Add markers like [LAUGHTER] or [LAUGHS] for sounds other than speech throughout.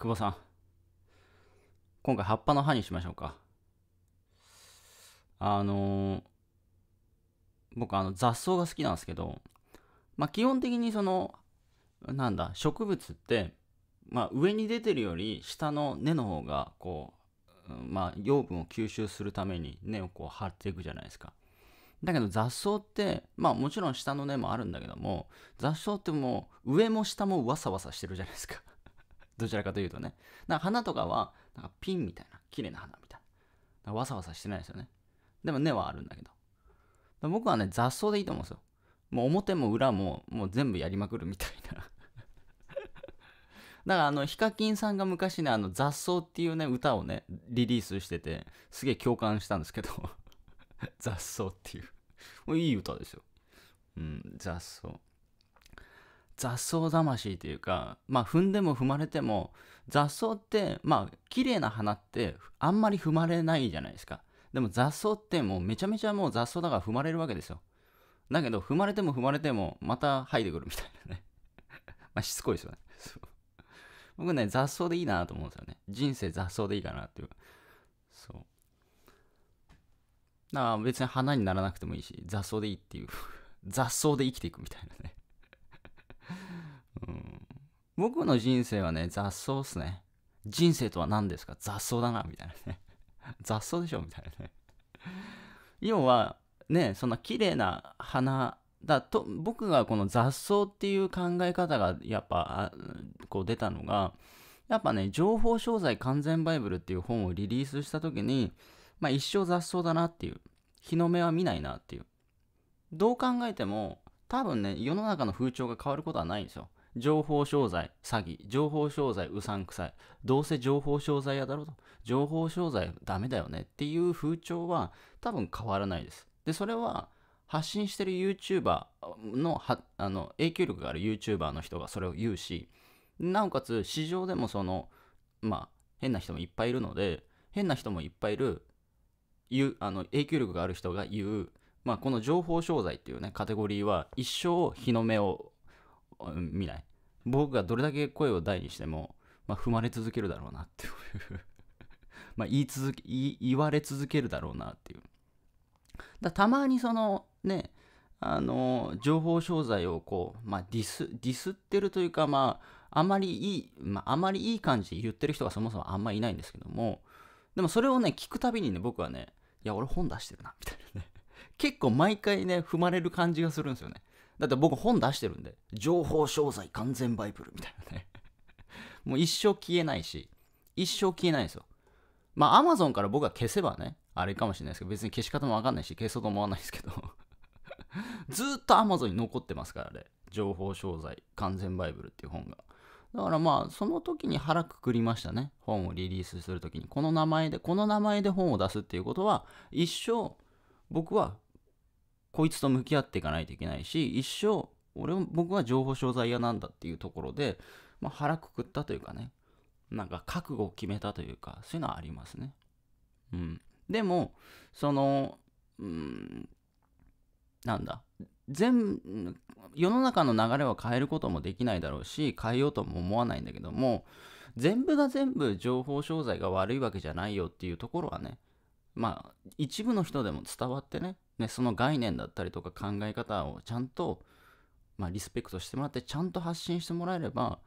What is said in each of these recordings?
久保さん。今回葉っぱの葉にしましょうか。あのー、僕あの雑草が好きなんですけど、まあ基本的にその、なんだ、植物って、まあ上に出てるより下の根の方がこう、まあ養分を吸収するために根をこう張っていくじゃないですか。だけど雑草って、まあもちろん下の根もあるんだけども、雑草ってもう上も下もわさわさしてるじゃないですか。どちらかというとね。な花とかは、なんかピンみたいな、綺麗な花みたいな。わさわさしてないですよね。でも根はあるんだけど。僕はね、雑草でいいと思うんですよ。もう表も裏も、もう全部やりまくるみたいな。[LAUGHS] だからあの、ヒカキンさんが昔ね、あの、雑草っていうね、歌をね、リリースしてて、すげえ共感したんですけど [LAUGHS] 雑草っていういい歌ですよ。うん、雑草。雑草魂というか、まあ、踏んでも踏まれても雑草ってまあ綺麗な花ってあんまり踏まれないじゃないですかでも雑草ってもうめちゃめちゃもう雑草だから踏まれるわけですよだけど踏まれても踏まれてもまた生えてくるみたいなね [LAUGHS] まあしつこいですよね僕ね雑草でいいなと思うんですよね人生雑草でいいかなっていうそうだから別に花にならなくてもいいし雑草でいいっていう [LAUGHS] 雑草で生きていくみたいなねうん、僕の人生はね、雑草っすね。人生とは何ですか雑草だな、みたいなね。[LAUGHS] 雑草でしょみたいなね。要は、ね、そんな綺麗な花だと、僕がこの雑草っていう考え方がやっぱ、こう出たのが、やっぱね、情報商材完全バイブルっていう本をリリースした時に、まあ一生雑草だなっていう。日の目は見ないなっていう。どう考えても、多分ね、世の中の風潮が変わることはないんですよ。情報商材、詐欺、情報商材、うさんくさい、どうせ情報商材やだろと、情報商材ダメだよねっていう風潮は多分変わらないです。で、それは発信してる YouTuber のあの影響力がある YouTuber の人がそれを言うし、なおかつ市場でもその、まあ、変な人もいっぱいいるので、変な人もいっぱいいる、言うあの影響力がある人が言う、まあ、この情報商材っていうね、カテゴリーは一生日の目を見ない。僕がどれだけ声を大にしても、まあ、踏まれ続けるだろうなっていう [LAUGHS] まあ言い続け言われ続けるだろうなっていうだたまにそのねあの情報商材をこう、まあ、ディスディスってるというかまああまりいい、まあ、あまりいい感じで言ってる人がそもそもあんまりいないんですけどもでもそれをね聞くたびにね僕はねいや俺本出してるなみたいなね [LAUGHS] 結構毎回ね踏まれる感じがするんですよねだって僕本出してるんで、情報商材完全バイブルみたいなね [LAUGHS] もう一生消えないし、一生消えないんですよ。まあアマゾンから僕は消せばね、あれかもしれないですけど、別に消し方もわかんないし、消そうと思わないですけど [LAUGHS] ずっとアマゾンに残ってますからね。情報商材完全バイブルっていう本が。だからまあその時に腹くくりましたね本をリリースするときにこの名前でこの名前で本を出すっていうことは一生僕はこいつと向き合っていかないといけないし、一生、俺も僕は情報商材屋なんだっていうところで、まあ、腹くくったというかね、なんか覚悟を決めたというか、そういうのはありますね。うん。でも、その、うん、なんだ、全、世の中の流れは変えることもできないだろうし、変えようとも思わないんだけども、全部が全部情報商材が悪いわけじゃないよっていうところはね、まあ、一部の人でも伝わってね、ね、その概念だったりとか考え方をちゃんと、まあ、リスペクトしてもらってちゃんと発信してもらえれば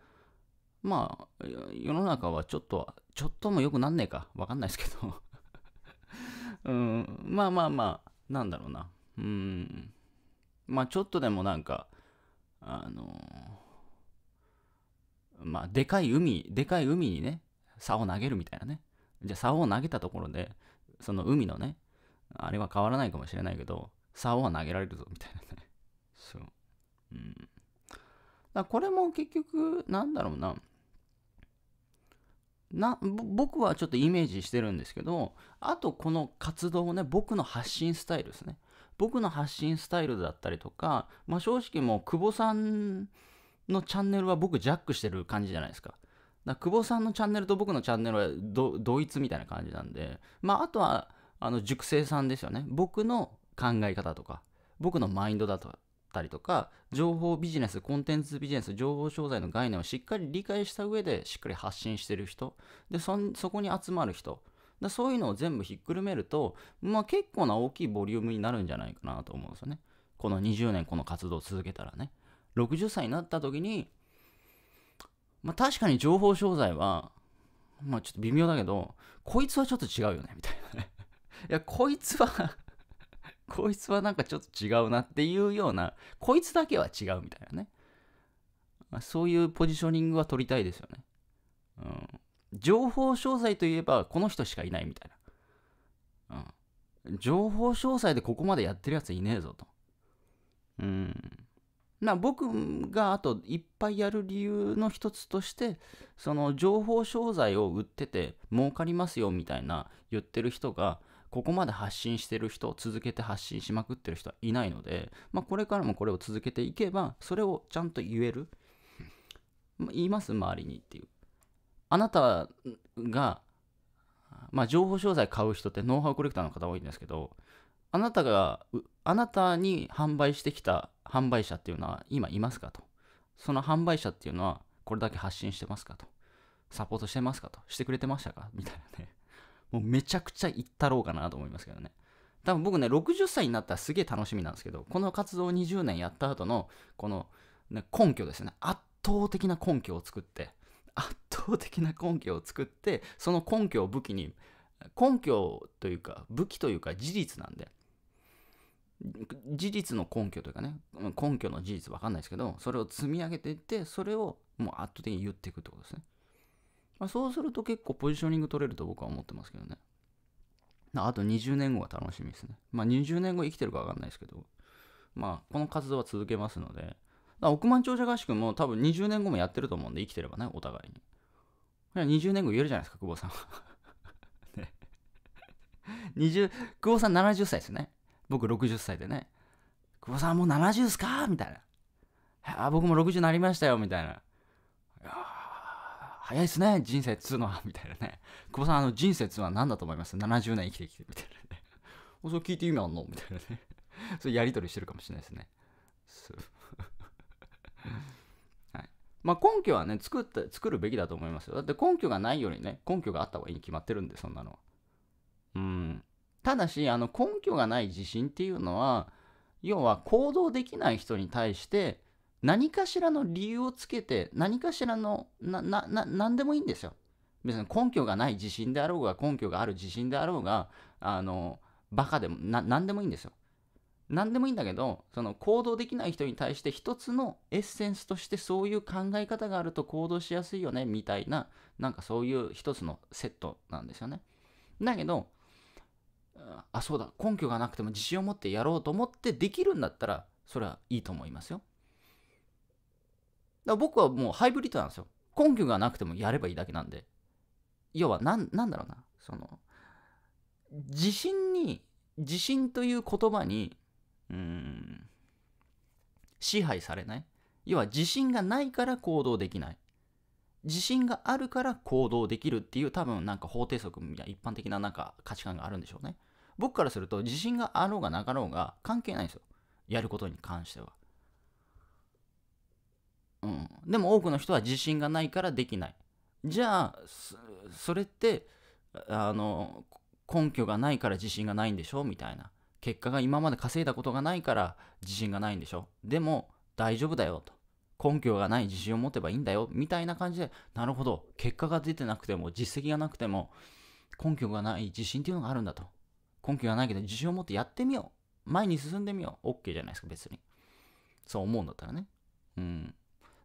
まあ世の中はちょっとちょっともよくなんねえかわかんないですけど [LAUGHS] うんまあまあまあなんだろうなうんまあちょっとでもなんかあのまあでかい海でかい海にね竿を投げるみたいなねじゃあ竿を投げたところでその海のねあれは変わらないかもしれないけど、竿は投げられるぞ、みたいなね。[LAUGHS] そう。うん。だこれも結局、なんだろうな。な僕はちょっとイメージしてるんですけど、あとこの活動をね、僕の発信スタイルですね。僕の発信スタイルだったりとか、まあ、正直もう久保さんのチャンネルは僕ジャックしてる感じじゃないですか。だ久保さんのチャンネルと僕のチャンネルは同一みたいな感じなんで、まあ、あとはあの熟成さんですよね僕の考え方とか僕のマインドだったりとか情報ビジネスコンテンツビジネス情報商材の概念をしっかり理解した上でしっかり発信してる人でそこに集まる人でそういうのを全部ひっくるめると、まあ、結構な大きいボリュームになるんじゃないかなと思うんですよねこの20年この活動を続けたらね60歳になった時に、まあ、確かに情報商材はまあちょっと微妙だけどこいつはちょっと違うよねみたいなねいや、こいつは [LAUGHS] こいつはなんかちょっと違うなっていうような、こいつだけは違うみたいなね。まあ、そういうポジショニングは取りたいですよね。うん。情報詳細といえば、この人しかいないみたいな。うん。情報詳細でここまでやってるやついねえぞと。うん。な僕があといっぱいやる理由の一つとしてその情報商材を売ってて儲かりますよみたいな言ってる人がここまで発信してる人、続けて発信しまくってる人はいないので、まあ、これからもこれを続けていけば、それをちゃんと言える。言います、周りにっていう。あなたが、まあ、情報商材買う人ってノウハウコレクターの方多いんですけど、あなたが、あなたに販売してきた販売者っていうのは今いますかと。その販売者っていうのはこれだけ発信してますかと。サポートしてますかと。してくれてましたかみたいなね。もうめちゃくちゃ行ったろうかなと思いますけどね。多分僕ね、60歳になったらすげえ楽しみなんですけど、この活動を20年やった後の、この、ね、根拠ですね。圧倒的な根拠を作って、圧倒的な根拠を作って、その根拠を武器に、根拠というか、武器というか事実なんで、事実の根拠というかね、根拠の事実わかんないですけど、それを積み上げていって、それをもう圧倒的に言っていくってことですね。まあ、そうすると結構ポジショニング取れると僕は思ってますけどね。あと20年後が楽しみですね。まあ20年後生きてるか分かんないですけど、まあこの活動は続けますので、億万長者合宿も多分20年後もやってると思うんで生きてればね、お互いに。20年後言えるじゃないですか、久保さんは。[LAUGHS] ね。20、久保さん70歳ですね。僕60歳でね。久保さんもう70っすかみたいな。あ、僕も60になりましたよ、みたいな。いや早いですね、人生っつうのは、みたいなね。久保さん、あの、人生っつうのは何だと思います ?70 年生きてきて、みたいなね。[LAUGHS] それ聞いて意味あんのみたいなね。[LAUGHS] そうやり取りしてるかもしれないですね。[LAUGHS] はい。まあ、根拠はね、作った、作るべきだと思いますよ。だって根拠がないよりね、根拠があった方がいいに決まってるんで、そんなのは。うん。ただし、あの、根拠がない自信っていうのは、要は行動できない人に対して、何かしらの理由をつけて、何かしらの、な、な、な、んでもいいんですよ。別に根拠がない自信であろうが、根拠がある自信であろうが、あの、バカでも、な、なんでもいいんですよ。何でもいいんだけど、その行動できない人に対して一つのエッセンスとしてそういう考え方があると行動しやすいよね、みたいな、なんかそういう一つのセットなんですよね。だけど、あ、そうだ、根拠がなくても自信を持ってやろうと思ってできるんだったら、それはいいと思いますよ。だ僕はもうハイブリッドなんですよ。根拠がなくてもやればいいだけなんで。要は何、なんだろうな。その、自信に、自信という言葉に、うん、支配されない。要は自信がないから行動できない。自信があるから行動できるっていう多分なんか法定則な一般的ななんか価値観があるんでしょうね。僕からすると自信があろうがなかろうが関係ないんですよ。やることに関しては。でも多くの人は自信がないからできないじゃあそれってあの根拠がないから自信がないんでしょみたいな結果が今まで稼いだことがないから自信がないんでしょでも大丈夫だよと根拠がない自信を持てばいいんだよみたいな感じでなるほど結果が出てなくても実績がなくても根拠がない自信っていうのがあるんだと根拠がないけど自信を持ってやってみよう前に進んでみよう OK じゃないですか別にそう思うんだったらねうん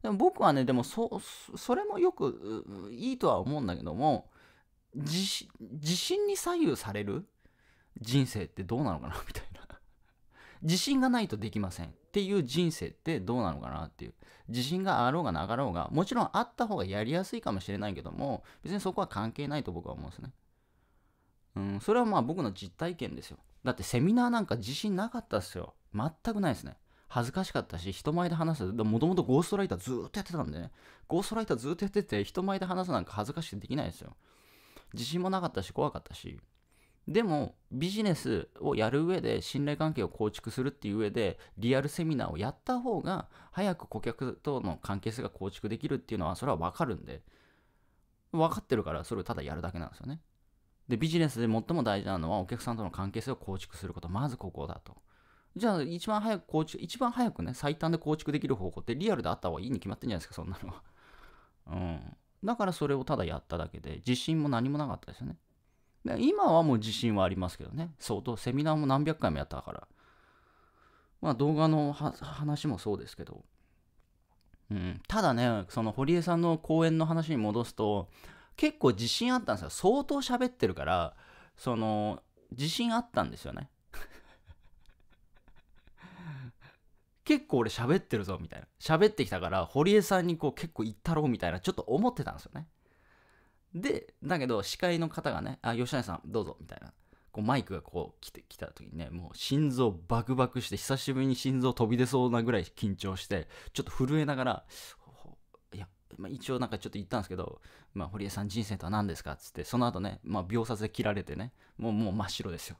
でも僕はね、でもそ、それもよくいいとは思うんだけども、自信に左右される人生ってどうなのかなみたいな。自信がないとできませんっていう人生ってどうなのかなっていう。自信があろうがなかろうが、もちろんあった方がやりやすいかもしれないけども、別にそこは関係ないと僕は思うんですね。うん、それはまあ僕の実体験ですよ。だってセミナーなんか自信なかったっすよ。全くないですね。恥ずかしかったし、人前で話す、もともとゴーストライターずっとやってたんでね、ゴーストライターずっとやってて、人前で話すなんか恥ずかしくてできないですよ。自信もなかったし、怖かったし。でも、ビジネスをやる上で、信頼関係を構築するっていう上で、リアルセミナーをやった方が、早く顧客との関係性が構築できるっていうのは、それはわかるんで、分かってるから、それをただやるだけなんですよね。で、ビジネスで最も大事なのは、お客さんとの関係性を構築すること、まずここだと。じゃあ一番早く構築、一番早くね、最短で構築できる方法ってリアルであった方がいいに決まってんじゃないですか、そんなのは。[LAUGHS] うん。だからそれをただやっただけで、自信も何もなかったですよね。で今はもう自信はありますけどね。相当、セミナーも何百回もやったから。まあ動画の話もそうですけど。うん、ただね、その堀江さんの講演の話に戻すと、結構自信あったんですよ。相当喋ってるから、その、自信あったんですよね。結構俺喋ってるぞみたいな喋ってきたから堀江さんにこう結構言ったろうみたいなちょっと思ってたんですよねでだけど司会の方がね「あ吉成さんどうぞ」みたいなこうマイクがこう来てきた時にねもう心臓バクバクして久しぶりに心臓飛び出そうなぐらい緊張してちょっと震えながらいや、まあ、一応なんかちょっと言ったんですけど「まあ、堀江さん人生とは何ですか?」っつってその後ね、まあ、秒殺で切られてねもうもう真っ白ですよ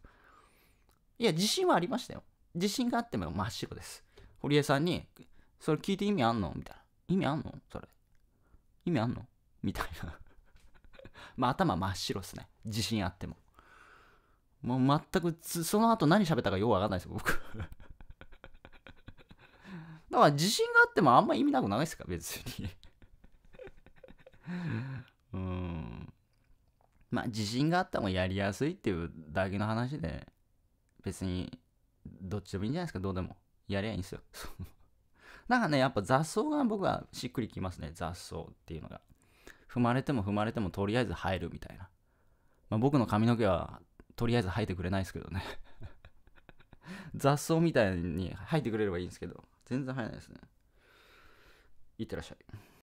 いや自信はありましたよ自信があっても真っ白です堀江さんに、それ聞いて意味あんのみたいな。意味あんのそれ。意味あんのみたいな [LAUGHS] まあ頭真っ白っすね。自信あっても。もう全く、その後何喋ったかようわかんないですよ、僕 [LAUGHS] だから自信があってもあんま意味なくないですか、別に [LAUGHS] うん。まあ自信があったもやりやすいっていうだけの話で、別にどっちでもいいんじゃないですか、どうでも。やりゃいいんですよ。[LAUGHS] んかね、やっぱ雑草が僕はしっくりきますね。雑草っていうのが。踏まれても踏まれてもとりあえず生えるみたいな。まあ、僕の髪の毛はとりあえず生えてくれないですけどね。[LAUGHS] 雑草みたいに生えてくれればいいんですけど、全然生えないですね。いってらっしゃい。